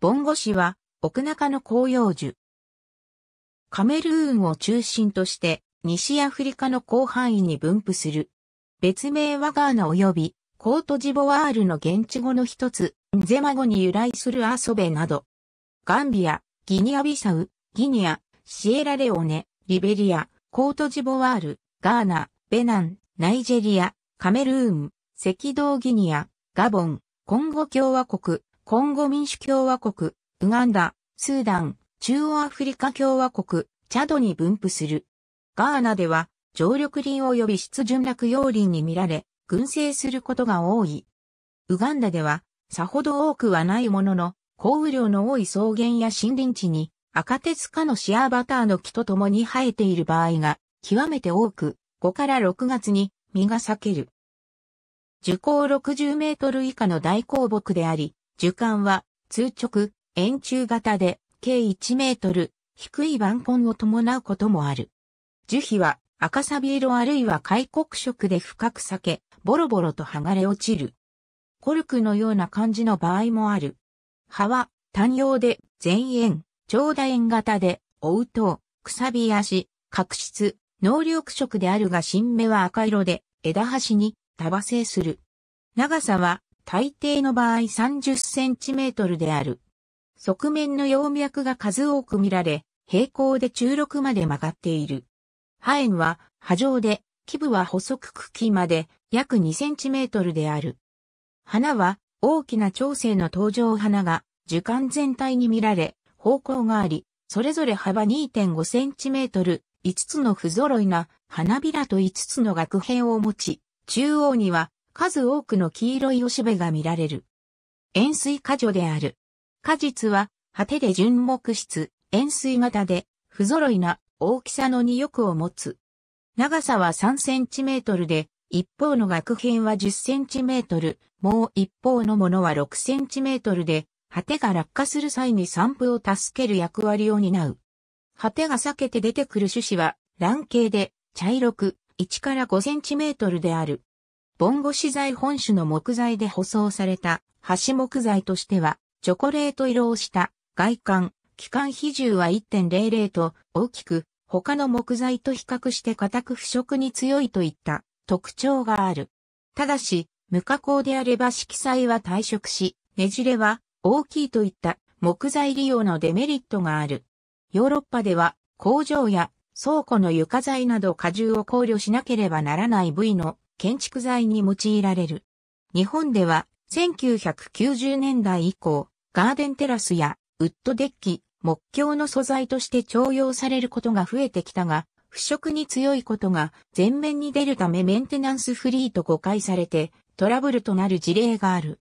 ボンゴ氏は、奥中の紅葉樹。カメルーンを中心として、西アフリカの広範囲に分布する。別名はガーナ及び、コートジボワールの現地語の一つ、ゼマ語に由来するアソベなど。ガンビア、ギニアビサウ、ギニア、シエラレオネ、リベリア、コートジボワール、ガーナ、ベナン、ナイジェリア、カメルーン、赤道ギニア、ガボン、コンゴ共和国、コンゴ民主共和国、ウガンダ、スーダン、中央アフリカ共和国、チャドに分布する。ガーナでは、常緑林及び湿潤落葉林に見られ、群生することが多い。ウガンダでは、さほど多くはないものの、降雨量の多い草原や森林地に、赤鉄化のシアーバターの木と共に生えている場合が、極めて多く、5から6月に実が裂ける。樹高60メートル以下の大鉱木であり、樹幹は通直、円柱型で計1メートル、低い板根を伴うこともある。樹皮は赤サビ色あるいは開国色で深く裂け、ボロボロと剥がれ落ちる。コルクのような感じの場合もある。葉は単葉で前円、長楕円型で、追うと、くさび足、角質、能力色であるが新芽は赤色で、枝端に束製する。長さは大抵の場合30センチメートルである。側面の葉脈が数多く見られ、平行で中六まで曲がっている。葉炎は波状で、基部は細く茎まで約2センチメートルである。花は大きな長生の登場花が樹幹全体に見られ、方向があり、それぞれ幅2.5センチメートル、5つの不揃いな花びらと5つの額片を持ち、中央には数多くの黄色いおしべが見られる。円錐果樹である。果実は、果てで純木質、円錐型で、不揃いな大きさの2翼を持つ。長さは3センチメートルで、一方の額品は10センチメートル、もう一方のものは6センチメートルで、果てが落下する際に散布を助ける役割を担う。果てが裂けて出てくる種子は、卵形で、茶色く、1から5センチメートルである。ボンゴ資材本種の木材で舗装された橋木材としては、チョコレート色をした外観、機関比重は1.00と大きく、他の木材と比較して硬く腐食に強いといった特徴がある。ただし、無加工であれば色彩は退色し、ねじれは大きいといった木材利用のデメリットがある。ヨーロッパでは工場や倉庫の床材など荷重を考慮しなければならない部位の建築材に用いられる。日本では1990年代以降、ガーデンテラスやウッドデッキ、木橋の素材として徴用されることが増えてきたが、腐食に強いことが前面に出るためメンテナンスフリーと誤解されてトラブルとなる事例がある。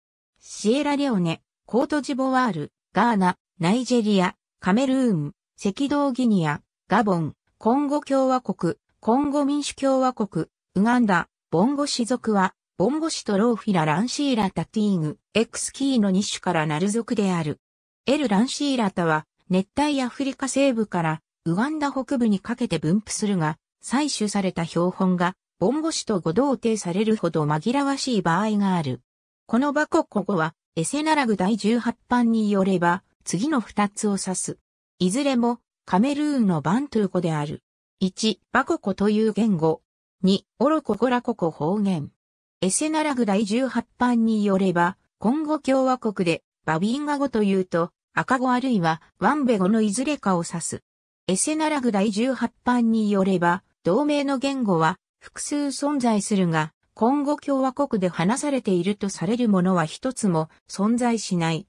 シエラレオネ、コートジボワール、ガーナ、ナイジェリア、カメルーン、赤道ギニア、ガボン、コンゴ共和国、コンゴ民主共和国、ウガンダ、ボンゴ氏族は、ボンゴ氏とローフィラ・ランシーラタ・ティーグ、エクスキーの2種からなる族である。エル・ランシーラタは、熱帯アフリカ西部からウガンダ北部にかけて分布するが、採取された標本が、ボンゴ氏とご同定されるほど紛らわしい場合がある。このバココ語は、エセナラグ第18版によれば、次の2つを指す。いずれも、カメルーンのバントゥー語である。1、バココという言語、に、オロコゴラココ方言。エセナラグ第18版によれば、コンゴ共和国でバビンガ語というと、赤語あるいはワンベ語のいずれかを指す。エセナラグ第18版によれば、同盟の言語は複数存在するが、コンゴ共和国で話されているとされるものは一つも存在しない。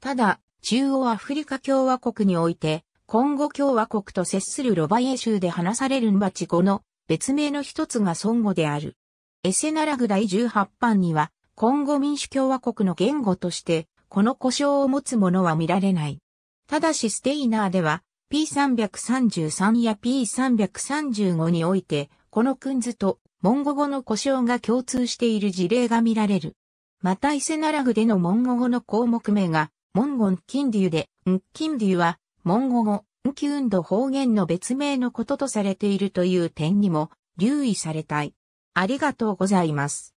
ただ、中央アフリカ共和国において、コンゴ共和国と接するロバイエ州で話されるンバチ語の別名の一つが孫ゴである。エセナラグ第18版には、今後民主共和国の言語として、この故障を持つものは見られない。ただしステイナーでは、P333 や P335 において、この訓図と、モンゴ語の故障が共通している事例が見られる。またエセナラグでのモンゴ語の項目名が、モンゴン・キンデューで、ン・キンデューは、モンゴ語、ンキュンド方言の別名のこととされているという点にも留意されたい。ありがとうございます。